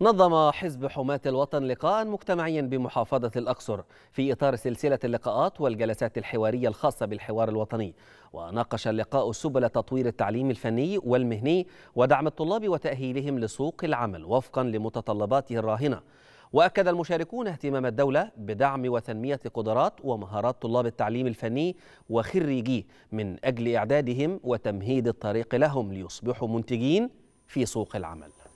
نظم حزب حماة الوطن لقاء مجتمعيا بمحافظة الأقصر في إطار سلسلة اللقاءات والجلسات الحوارية الخاصة بالحوار الوطني وناقش اللقاء سبل تطوير التعليم الفني والمهني ودعم الطلاب وتأهيلهم لسوق العمل وفقا لمتطلباته الراهنة وأكد المشاركون اهتمام الدولة بدعم وتنمية قدرات ومهارات طلاب التعليم الفني وخريجيه من أجل إعدادهم وتمهيد الطريق لهم ليصبحوا منتجين في سوق العمل